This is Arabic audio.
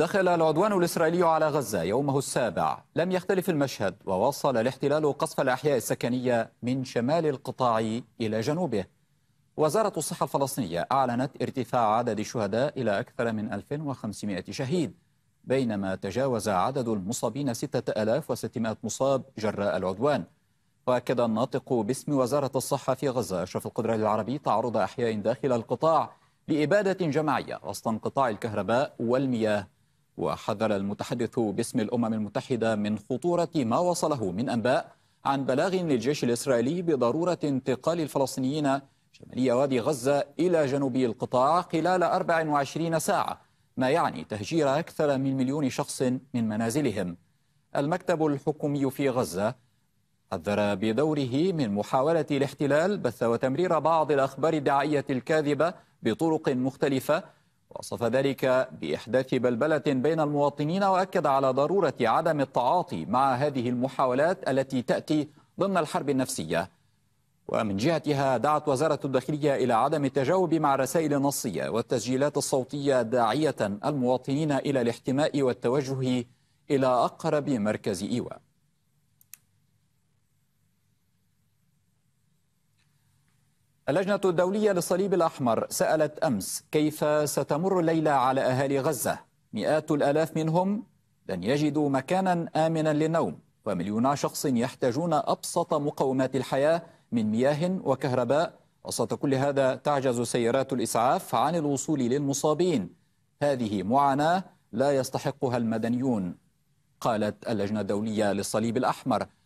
دخل العدوان الإسرائيلي على غزة يومه السابع لم يختلف المشهد وواصل الاحتلال قصف الأحياء السكنية من شمال القطاع إلى جنوبه وزارة الصحة الفلسطينية أعلنت ارتفاع عدد الشهداء إلى أكثر من 1500 شهيد بينما تجاوز عدد المصابين 6600 مصاب جراء العدوان وأكد الناطق باسم وزارة الصحة في غزة أشرف القدرة العربي تعرض أحياء داخل القطاع لإبادة جماعية وسط انقطاع الكهرباء والمياه وحذر المتحدث باسم الأمم المتحدة من خطورة ما وصله من أنباء عن بلاغ للجيش الإسرائيلي بضرورة انتقال الفلسطينيين شمالي وادي غزة إلى جنوب القطاع خلال 24 ساعة ما يعني تهجير أكثر من مليون شخص من منازلهم المكتب الحكومي في غزة حذر بدوره من محاولة الاحتلال بث وتمرير بعض الأخبار الدعائية الكاذبة بطرق مختلفة وصف ذلك بإحداث بلبلة بين المواطنين وأكد على ضرورة عدم التعاطي مع هذه المحاولات التي تأتي ضمن الحرب النفسية ومن جهتها دعت وزارة الداخلية إلى عدم التجاوب مع الرسائل النصية والتسجيلات الصوتية داعية المواطنين إلى الاحتماء والتوجه إلى أقرب مركز إيواء اللجنة الدولية للصليب الأحمر سألت أمس كيف ستمر الليلة على أهالي غزة مئات الآلاف منهم لن يجدوا مكانا آمنا للنوم ومليونا شخص يحتاجون أبسط مقومات الحياة من مياه وكهرباء وسط كل هذا تعجز سيارات الإسعاف عن الوصول للمصابين هذه معاناة لا يستحقها المدنيون قالت اللجنة الدولية للصليب الأحمر